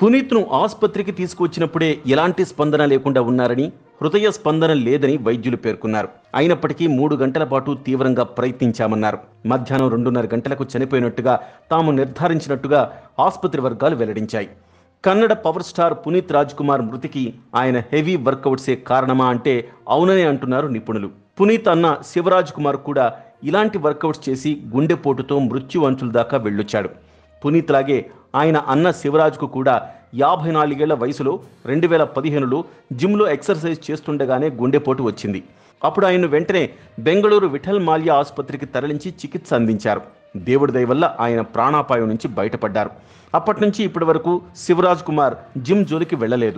పునీత్ను ఆసుపత్రికి తీసుకువచ్చినప్పుడే ఎలాంటి స్పందన లేకుండా ఉన్నారని హృదయ స్పందన లేదని వైద్యులు పేర్కొన్నారు అయినప్పటికీ మూడు గంటల పాటు తీవ్రంగా ప్రయత్నించామన్నారు మధ్యాహ్నం రెండున్నర గంటలకు చనిపోయినట్టుగా తాము నిర్ధారించినట్టుగా ఆసుపత్రి వర్గాలు వెల్లడించాయి కన్నడ పవర్ స్టార్ పునీత్ రాజ్ కుమార్ మృతికి ఆయన హెవీ వర్కౌట్సే కారణమా అంటే అవుననే అంటున్నారు నిపుణులు పునీత్ అన్న శివరాజ్ కుమార్ కూడా ఇలాంటి వర్కౌట్స్ చేసి గుండెపోటుతో మృత్యు అంచుల దాకా వెళ్ళొచ్చాడు పునీత్ లాగే ఆయన అన్న శివరాజ్కు కూడా యాభై నాలుగేళ్ల వయసులో రెండు వేల పదిహేనులో జిమ్లో ఎక్సర్సైజ్ చేస్తుండగానే గుండెపోటు వచ్చింది అప్పుడు ఆయన్ను వెంటనే బెంగళూరు విఠల్ మాల్యా ఆసుపత్రికి తరలించి చికిత్స అందించారు దేవుడి దయవల్ల ఆయన ప్రాణాపాయం నుంచి బయటపడ్డారు అప్పటి నుంచి ఇప్పటి వరకు శివరాజ్ కుమార్ జిమ్ జోలికి వెళ్ళలేదు